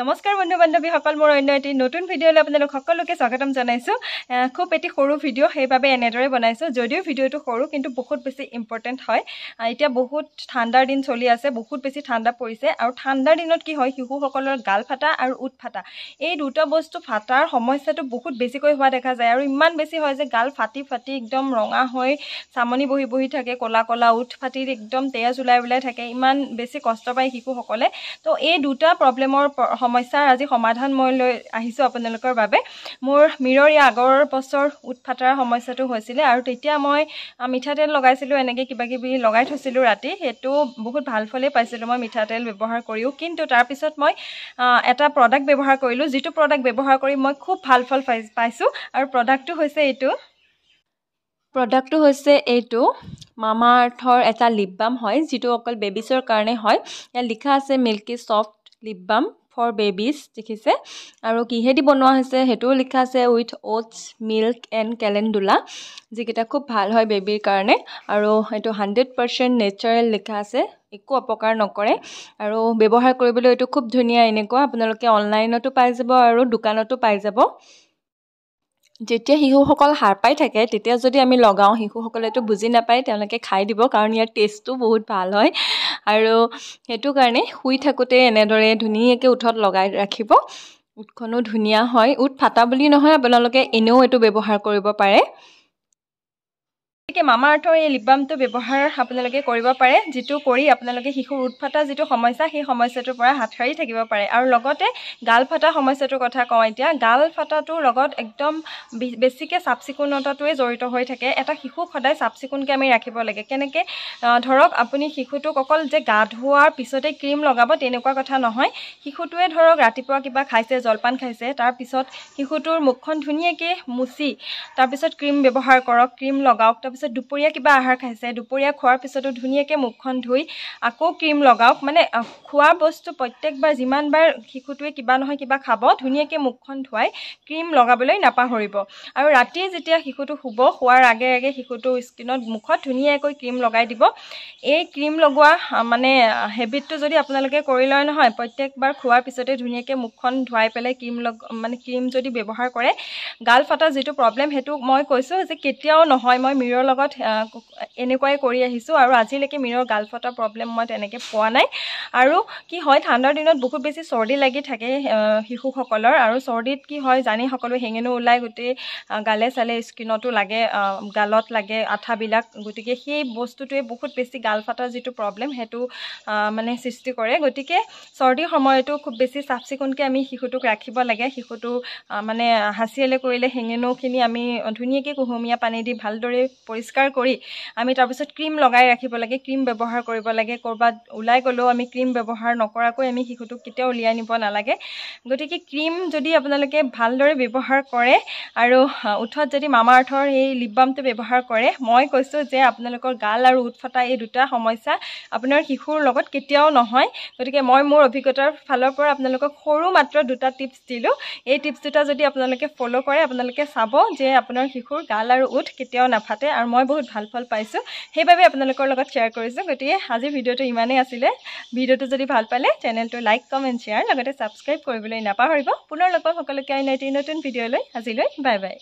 নমস্কাৰ বন্ধু বান্ধৱীসকল মোৰ অন্য এটি নতুন ভিডিঅ'লৈ আপোনালোক সকলোকে স্বাগতম জনাইছোঁ খুব এটি সৰু ভিডিঅ' সেইবাবে এনেদৰে বনাইছোঁ যদিও ভিডিঅ'টো সৰু কিন্তু বহুত বেছি ইম্পৰ্টেণ্ট হয় এতিয়া বহুত ঠাণ্ডাৰ দিন চলি আছে বহুত বেছি ঠাণ্ডা পৰিছে আৰু ঠাণ্ডাৰ দিনত কি হয় শিশুসকলৰ গাল ফাটা আৰু উঠ ফাটা এই দুটা বস্তু ফাটাৰ সমস্যাটো বহুত বেছিকৈ হোৱা দেখা যায় আৰু ইমান বেছি হয় যে গাল ফাটি ফাটি একদম ৰঙা হৈ চামনি বহি বহি থাকে ক'লা ক'লা উঠ ফাটি একদম তেজ ওলাই ওলাই থাকে ইমান বেছি কষ্ট পায় শিশুসকলে তো এই দুটা প্ৰব্লেমৰ সমস্যাৰ আজি সমাধান মই লৈ আহিছোঁ আপোনালোকৰ বাবে মোৰ মিৰৰ ইয়াৰ আগৰ বছৰ উৎফাটাৰ সমস্যাটো হৈছিলে আৰু তেতিয়া মই মিঠাতেল লগাইছিলোঁ এনেকৈ কিবা কিবি লগাই থৈছিলোঁ ৰাতি সেইটো বহুত ভাল ফলেই পাইছিলোঁ মই মিঠাতেল ব্যৱহাৰ কৰিও কিন্তু তাৰপিছত মই এটা প্ৰডাক্ট ব্যৱহাৰ কৰিলোঁ যিটো প্ৰডাক্ট ব্যৱহাৰ কৰি মই খুব ভাল ফল পাই পাইছোঁ আৰু প্ৰডাক্টটো হৈছে এইটো প্ৰডাক্টটো হৈছে এইটো মামা আৰ্থৰ এটা লিপ বাম হয় যিটো অকল বেবিছৰ কাৰণে হয় ইয়াত লিখা আছে milky soft lip balm for babies লিখিছে আৰু কিহেদি বনোৱা হৈছে সেইটোও লিখা আছে with oats milk and calendula যিকেইটা খুব ভাল হয় বেবীৰ কাৰণে আৰু এইটো হাণ্ড্ৰেড পাৰ্চেণ্ট নেচাৰেল লিখা আছে একো অপকাৰ নকৰে আৰু ব্যৱহাৰ কৰিবলৈ এইটো খুব ধুনীয়া এনেকুৱা আপোনালোকে অনলাইনতো পাই যাব আৰু দোকানতো পাই যাব যেতিয়া শিশুসকল সাৰ পাই থাকে তেতিয়া যদি আমি লগাওঁ শিশুসকলেতো বুজি নাপায় তেওঁলোকে খাই দিব কাৰণ ইয়াৰ টেষ্টটো বহুত ভাল হয় আৰু সেইটো কাৰণে শুই থাকোঁতে এনেদৰে ধুনীয়াকৈ উঠত লগাই ৰাখিব উঠখনো ধুনীয়া হয় উঠ ফটা বুলি নহয় আপোনালোকে এনেও এইটো ব্যৱহাৰ কৰিব পাৰে গতিকে মামা আৰ্থৰ এই লিপ বামটো ব্যৱহাৰ আপোনালোকে কৰিব পাৰে যিটো কৰি আপোনালোকে শিশুৰ উৎফটা যিটো সমস্যা সেই সমস্যাটোৰ পৰা হাত সাৰি থাকিব পাৰে আৰু লগতে গাল ফটা সমস্যাটোৰ কথা কওঁ এতিয়া গাল ফটাটোৰ লগত একদম বেছিকৈ চাফ চিকুণতাটোৱে জড়িত হৈ থাকে এটা শিশুক সদায় চাফ চিকুণকৈ আমি ৰাখিব লাগে কেনেকৈ ধৰক আপুনি শিশুটোক অকল যে গা ধোৱাৰ পিছতে ক্ৰীম লগাব তেনেকুৱা কথা নহয় শিশুটোৱে ধৰক ৰাতিপুৱা কিবা খাইছে জলপান খাইছে তাৰপিছত শিশুটোৰ মুখখন ধুনীয়াকৈ মুচি তাৰপিছত ক্ৰীম ব্যৱহাৰ কৰক ক্ৰীম লগাওক তাৰপিছত দুপৰীয়া কিবা আহাৰ খাইছে দুপৰীয়া খোৱাৰ পিছতো ধুনীয়াকৈ মুখখন ধুই আকৌ ক্ৰীম লগাওক মানে খোৱা বস্তু প্ৰত্যেকবাৰ যিমানবাৰ শিশুটোৱে কিবা নহয় কিবা খাব ধুনীয়াকৈ মুখখন ধুৱাই ক্ৰীম লগাবলৈ নাপাহৰিব আৰু ৰাতি যেতিয়া শিশুটো শুব শোৱাৰ আগে আগে শিশুটো স্কিনত মুখত ধুনীয়াকৈ ক্ৰীম লগাই দিব এই ক্ৰীম লগোৱা মানে হেবিটটো যদি আপোনালোকে কৰি লয় নহয় প্ৰত্যেকবাৰ খোৱাৰ পিছতে ধুনীয়াকৈ মুখখন ধুৱাই পেলাই ক্ৰীম লগ মানে ক্ৰীম যদি ব্যৱহাৰ কৰে গাল ফটা যিটো প্ৰব্লেম সেইটো মই কৈছোঁ যে কেতিয়াও নহয় মই মিৰ লগত এনেকুৱাই কৰি আহিছোঁ আৰু আজিলৈকে মীৰৰ গাল ফটা প্ৰব্লেম মই তেনেকৈ পোৱা নাই আৰু কি হয় ঠাণ্ডাৰ দিনত বহুত বেছি চৰ্দি লাগি থাকে শিশুসকলৰ আৰু চৰ্দিত কি হয় জানি সকলো হেঙেনো ওলাই গোটেই গালে চালে স্কিনতো লাগে গালত লাগে আঠাবিলাক গতিকে সেই বস্তুটোৱে বহুত বেছি গাল ফটাৰ যিটো প্ৰব্লেম সেইটো মানে সৃষ্টি কৰে গতিকে চৰ্দিৰ সময়তো খুব বেছি চাফ চিকুণকৈ আমি শিশুটোক ৰাখিব লাগে শিশুটো মানে হাঁচিয়ালে কৰিলে হেঙেনুখিনি আমি ধুনীয়াকৈ কুহুমীয়া পানী দি ভালদৰে পৰিষ্কাৰ কৰি আমি তাৰপিছত ক্ৰীম লগাই ৰাখিব লাগে ক্ৰীম ব্যৱহাৰ কৰিব লাগে ক'ৰবাত ওলাই গ'লেও আমি ক্ৰীম ব্যৱহাৰ নকৰাকৈ আমি শিশুটোক কেতিয়াও উলিয়াই নিব নালাগে গতিকে ক্ৰীম যদি আপোনালোকে ভালদৰে ব্যৱহাৰ কৰে আৰু উঠত যদি মামা আৰ্থৰ সেই লিপ বামটো ব্যৱহাৰ কৰে মই কৈছোঁ যে আপোনালোকৰ গাল আৰু উঠ ফটা এই দুটা সমস্যা আপোনাৰ শিশুৰ লগত কেতিয়াও নহয় গতিকে মই মোৰ অভিজ্ঞতাৰ ফালৰ পৰা আপোনালোকক সৰু মাত্ৰ দুটা টিপছ দিলোঁ এই টিপছ দুটা যদি আপোনালোকে ফ'ল' কৰে আপোনালোকে চাব যে আপোনাৰ শিশুৰ গাল আৰু উঠ কেতিয়াও নাফাটে আৰু আৰু মই বহুত ভাল ফল পাইছোঁ সেইবাবে আপোনালোকৰ লগত শ্বেয়াৰ কৰিছোঁ গতিকে আজিৰ ভিডিঅ'টো ইমানেই আছিলে ভিডিঅ'টো যদি ভাল পালে চেনেলটো লাইক কমেণ্ট শ্বেয়াৰ লগতে ছাবস্ক্ৰাইব কৰিবলৈ নাপাহৰিব পুনৰ লগ পাম সকলোকে আই নতুন ভিডিঅ'লৈ আজিলৈ বাই বাই